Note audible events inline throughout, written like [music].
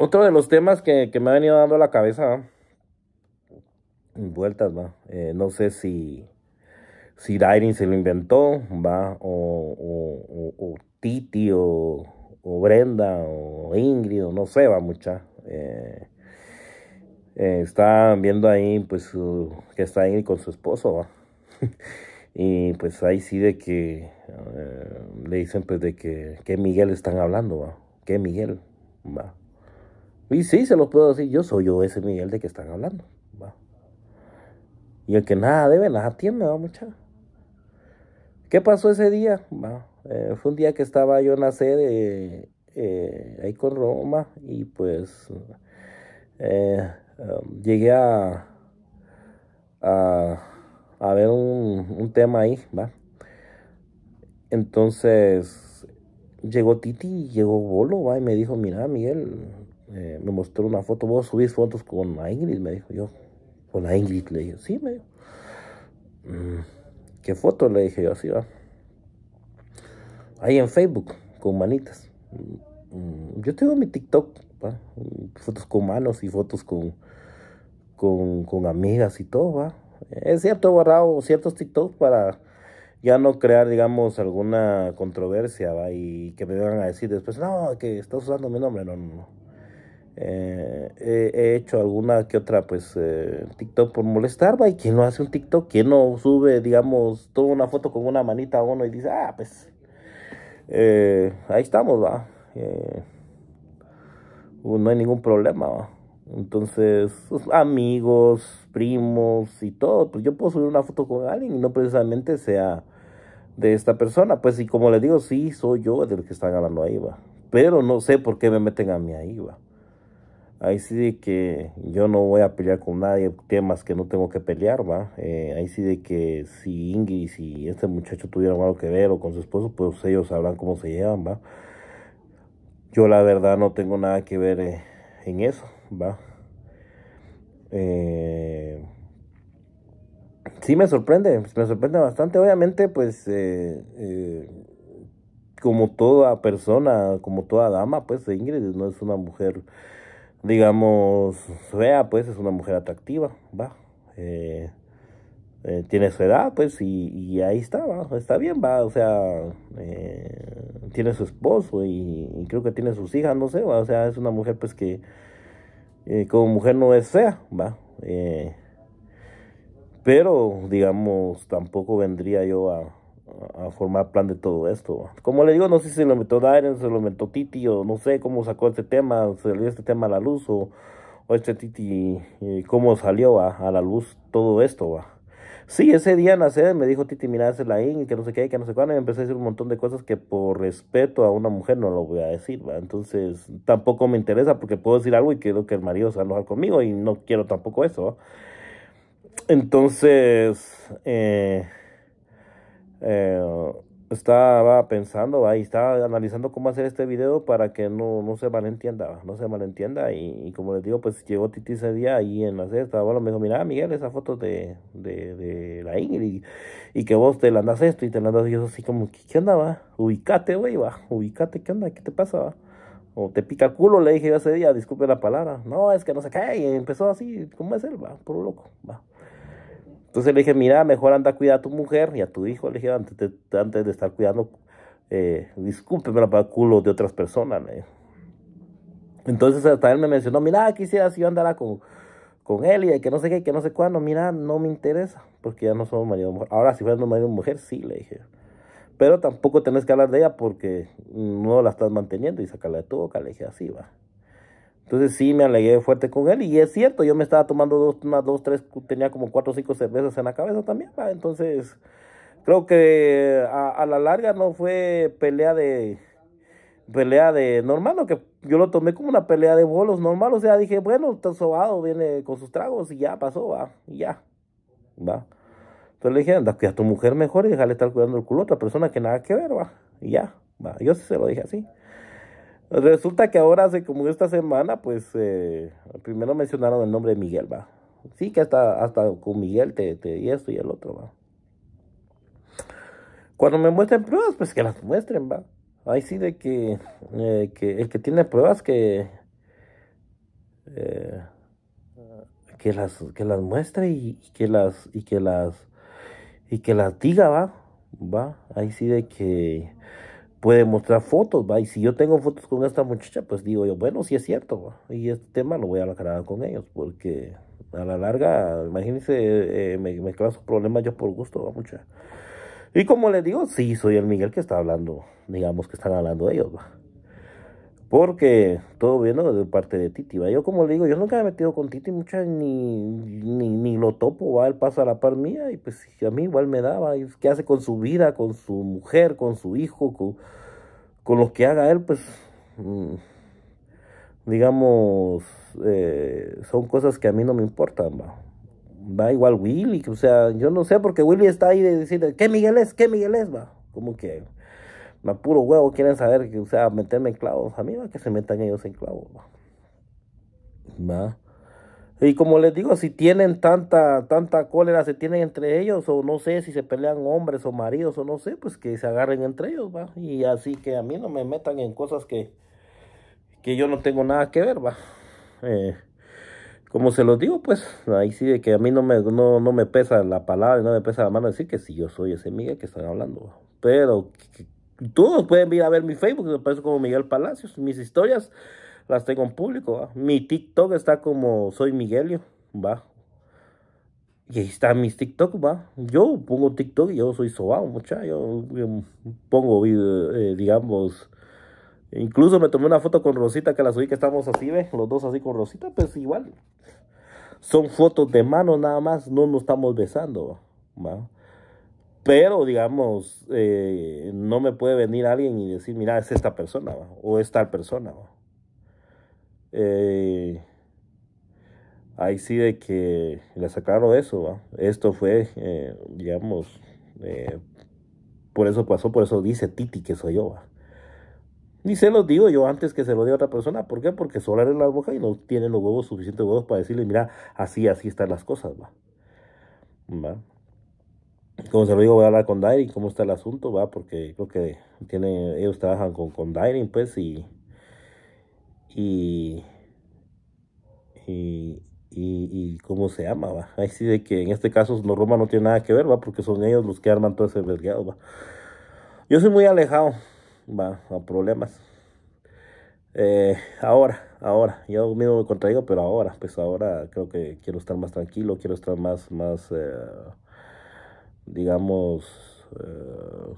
otro de los temas que, me ha venido dando la cabeza En mm, vueltas, va. Eh, no sé si, si Dairin se lo inventó, va, o, o, o, o Titi, o, Brenda, o Ingrid, o no sé, va, mucha. Eh, eh viendo ahí, pues, que está ahí con su esposo, va. [laughs] y pues ahí sí de que eh, le dicen, pues, de que, que Miguel están hablando, va. Que Miguel, va. Y sí, se los puedo decir, yo soy yo ese Miguel de que están hablando. ¿va? Y el que nada debe, nada tiene, va mucha. ¿Qué pasó ese día? ¿va? Eh, fue un día que estaba yo en la sede eh, ahí con Roma y pues eh, um, llegué a, a, ver un, tema ahí, ¿va? Entonces llegó Titi, y llegó Bolo, ¿va? Y me dijo, mira Miguel, eh, me mostró una foto, vos subís fotos con la Ingrid, me dijo yo. Con la Ingrid, le dije, sí, me dijo. Mm, ¿Qué foto? Le dije yo, así va. Ahí en Facebook, con manitas. Mm, mm, yo tengo mi TikTok, ¿va? fotos con manos y fotos con, con, amigas y todo, va. Es cierto, he borrado ciertos TikToks para ya no crear, digamos, alguna controversia, ¿va? Y que me vengan a decir después, no, que estás usando mi nombre. No, no, no. Eh, he, hecho alguna que otra, pues, eh, TikTok por molestar, va. ¿Y quien no hace un TikTok? ¿Quién no sube, digamos, toda una foto con una manita a uno y dice, ah, pues, eh, ahí estamos, va? Eh, no hay ningún problema, va. Entonces, amigos, primos y todo, pues yo puedo subir una foto con alguien y no precisamente sea de esta persona. Pues, y como les digo, sí, soy yo del que están hablando ahí, va. Pero no sé por qué me meten a mí ahí, va ahí sí de que yo no voy a pelear con nadie temas que no tengo que pelear, va. Eh, ahí sí de que si Ingrid y si este muchacho tuvieron algo que ver o con su esposo, pues ellos sabrán cómo se llevan, va. Yo la verdad no tengo nada que ver eh, en eso, va. Eh, sí me sorprende, me sorprende bastante. Obviamente, pues como toda persona, como toda dama, pues Ingrid no es una mujer digamos, fea, pues es una mujer atractiva, va. Eh, eh, tiene su edad, pues, y, ahí está, va, está bien, va, o sea, eh, tiene su esposo y, creo que tiene sus hijas, no sé, va, o sea, es una mujer, pues, que como mujer no es fea, va. pero, digamos, tampoco vendría yo a, a formar plan de todo esto. Como le digo, no sé si lo inventó Darren, se lo inventó Titi, o no sé cómo sacó este tema, salió este tema a la luz, o, este Titi, cómo salió a, a, la luz todo esto. Va. Sí, ese día en me dijo Titi, mira, esa es la que no sé qué, que no sé cuándo, y empecé a decir un montón de cosas que por respeto a una mujer no lo voy a decir, ¿va? Entonces, tampoco me interesa porque puedo decir algo y quiero que el marido se aloja conmigo y no quiero tampoco eso. Entonces, eh, eh, estaba pensando ahí estaba analizando cómo hacer este video para que no, no se malentienda, no se malentienda. Y, y, como les digo, pues llegó Titi ese día ahí en la cesta. Bueno, me dijo, mira Miguel, esa foto de, de, de la Ingrid y, que vos te la andas esto y te la andas. yo así como, ¿qué, qué onda, va? Ubicate, güey, va. Ubicate, ¿qué onda? ¿Qué te pasa, O te pica el culo, le dije yo ese día, disculpe la palabra. No, es que no se cae. Y empezó así, ¿cómo es él, va? Puro loco, va. Entonces le dije, mira, mejor anda a cuidar a tu mujer y a tu hijo. Le dije, antes de, antes de estar cuidando, eh, discúlpeme para culo de otras personas. Entonces hasta él me mencionó, mira, quisiera si yo andara con, con él y que no sé qué, que no sé cuándo. Mira, no me interesa, porque ya no somos marido y mujer. Ahora, si fuera marido y mujer, sí, le dije. Pero tampoco tenés que hablar de ella porque no la estás manteniendo y sacarla de tu boca, le dije, así va. Entonces sí me alegué fuerte con él y es cierto, yo me estaba tomando dos, unas dos, tres, tenía como cuatro o cinco cervezas en la cabeza también, ¿va? entonces creo que a, a, la larga no fue pelea de pelea de normal, lo que yo lo tomé como una pelea de bolos normal, o sea, dije, bueno, está sobado, viene con sus tragos y ya pasó, va, y ya, va. Entonces le dije, anda, cuida a tu mujer mejor y déjale estar cuidando el culo a otra persona que nada que ver, va, y ya, va. Yo sí se lo dije así. Resulta que ahora, hace como esta semana, pues eh, primero mencionaron el nombre de Miguel, va. Sí, que hasta, hasta con Miguel te, te, y esto y el otro, va. Cuando me muestren pruebas, pues que las muestren, va. Ahí sí de que, eh, que el que tiene pruebas que, eh, que las que las muestre y, y, que las y que las y que las diga, va, va. Ahí sí de que puede mostrar fotos, ¿va? Y si yo tengo fotos con esta muchacha, pues digo yo, bueno, si es cierto, y este tema lo voy a aclarar con ellos, porque a la larga, imagínense, eh, me, me causo problemas yo por gusto, ¿va? Mucha. Y como les digo, sí, soy el Miguel que está hablando, digamos que están hablando ellos, ¿va? Porque todo viene de parte de Titi, ¿va? Yo como le digo, yo nunca me he metido con Titi, mucha ni, ni, lo topo, va, él pasa a la par mía y pues a mí igual me daba, ¿qué hace con su vida, con su mujer, con su hijo, con, lo que haga él? Pues, mm, digamos, eh, son cosas que a mí no me importan, va. Va igual Willy, o sea, yo no sé, porque Willy está ahí de decir, ¿qué Miguel es? ¿Qué Miguel es? Va, como que puro huevo quieren saber, que, o sea, meterme en clavos. A mí va que se metan ellos en clavos. ¿Va? Y como les digo, si tienen tanta, tanta cólera, se tienen entre ellos, o no sé si se pelean hombres o maridos, o no sé, pues que se agarren entre ellos, va. Y así que a mí no me metan en cosas que, que yo no tengo nada que ver, va. Eh, como se los digo, pues ahí sí de que a mí no me, no, me pesa la palabra no me pesa la mano decir que si yo soy ese Miguel que están hablando, Pero todos pueden ir a ver mi Facebook, parece como Miguel Palacios. Mis historias las tengo en público. Mi TikTok está como Soy Miguelio, va. Y ahí está mis TikTok, va. Yo pongo TikTok y yo soy sobao, muchacho. Yo, pongo, eh, eh, digamos, incluso me tomé una foto con Rosita que la subí que estamos así, ¿ve? Los dos así con Rosita, pues igual. Son fotos de mano nada más, no nos estamos besando, va. Pero, digamos, eh, no me puede venir alguien y decir, mira, es esta persona o es tal persona. Eh, ahí sí de que les aclaro eso. ¿va? Esto fue, eh, digamos, por eso pasó, por eso dice Titi que soy yo. ¿va? Ni se lo digo yo antes que se lo diga otra persona. ¿Por qué? Porque solar en la boca y no tiene los huevos suficientes huevos para decirle, mira, así, así están las cosas. ¿va? ¿Va? como se lo digo, voy a hablar con Dairy, cómo está el asunto, va, porque creo que tiene, ellos trabajan con, con pues, y, y, y, cómo se llama, va. Ahí de que en este caso los Roma no tiene nada que ver, va, porque son ellos los que arman todo ese vergueado, va. Yo soy muy alejado, va, a problemas. Eh, ahora, ahora, yo mismo me contraigo, pero ahora, pues ahora creo que quiero estar más tranquilo, quiero estar más, más... Eh, digamos, eh,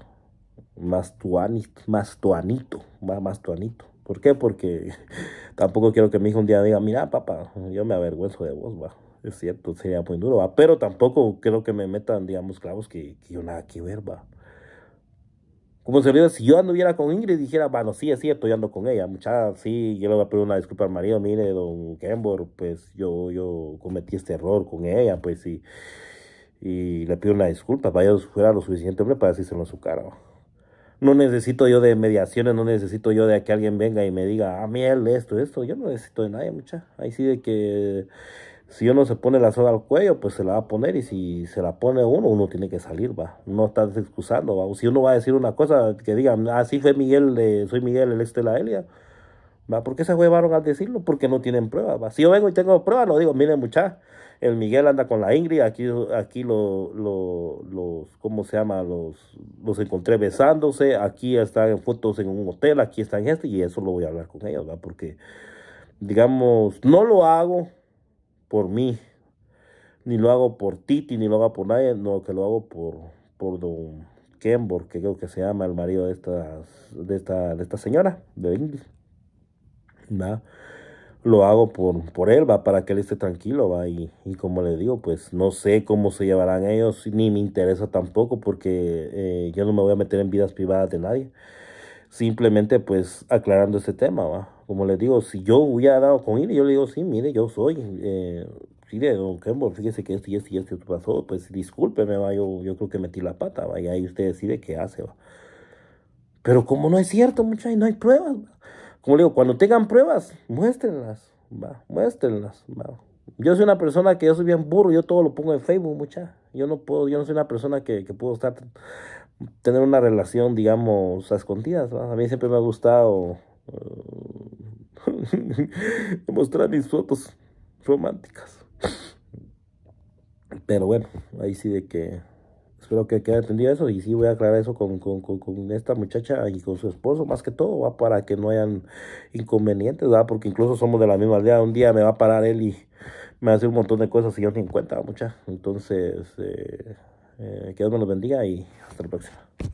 más, tuanito, más tuanito, más tuanito. ¿Por qué? Porque [laughs] tampoco quiero que mi hijo un día diga, mira, papá, yo me avergüenzo de vos, va. Es cierto, sería muy duro, va. Pero tampoco quiero que me metan, digamos, clavos que, que yo nada que ver, va. Como se si yo anduviera con Ingrid, y dijera, bueno, sí, es cierto, yo ando con ella, muchacha, sí, yo le voy a pedir una disculpa al marido, mire, don Kembor, pues yo, yo cometí este error con ella, pues sí y le pido una disculpa. para Vaya, fuera lo suficiente hombre para decírselo en su cara. No necesito yo de mediaciones, no necesito yo de que alguien venga y me diga, mí ah, miel, esto, esto. Yo no necesito de nadie, mucha. Ahí sí de que si uno se pone la soda al cuello, pues se la va a poner y si se la pone uno, uno tiene que salir, va. No estás excusando, va. si uno va a decir una cosa que digan, ah, sí fue Miguel, de, soy Miguel, el ex de la Elia. ¿Por qué se juevaron al decirlo? Porque no tienen pruebas. Si yo vengo y tengo pruebas, lo digo, miren muchachos, el Miguel anda con la Ingrid, aquí, aquí los, ¿cómo se llama? Los, los encontré besándose, aquí están en fotos en un hotel, aquí están este, y eso lo voy a hablar con ellos, ¿va? Porque, digamos, no lo hago por mí, ni lo hago por Titi, ni lo hago por nadie, no, que lo hago por, por don Kembor, que creo que se llama el marido de, estas, de, de esta señora, de Ingrid. Lo hago por, por él, va, para que él esté tranquilo, va, y, y como le digo, pues no sé cómo se llevarán ellos, ni me interesa tampoco, porque eh, yo no me voy a meter en vidas privadas de nadie. Simplemente, pues, aclarando este tema, va. Como le digo, si yo hubiera dado con él, yo le digo, sí, mire, yo soy, eh, mire, don Kembo... fíjese que esto y esto y esto pasó, pues discúlpeme, va, yo, yo creo que metí la pata, va, y ahí usted decide qué hace, va. Pero como no es cierto, muchachos, no hay pruebas como le digo, cuando tengan pruebas, muéstrenlas, va, muéstrenlas, va. Yo soy una persona que yo soy bien burro, yo todo lo pongo en Facebook, mucha. Yo no puedo, yo no soy una persona que, que puedo estar, tener una relación, digamos, a escondidas, ¿va? A mí siempre me ha gustado eh, [laughs] mostrar mis fotos románticas. Pero bueno, ahí sí de que Espero que quede entendido eso y sí voy a aclarar eso con, esta muchacha y con su esposo, más que todo, va para que no hayan inconvenientes, ¿verdad? Porque incluso somos de la misma aldea. Un día me va a parar él y me va a un montón de cosas y yo ni cuenta, mucha. Entonces, eh, eh, que Dios me los bendiga y hasta la próxima.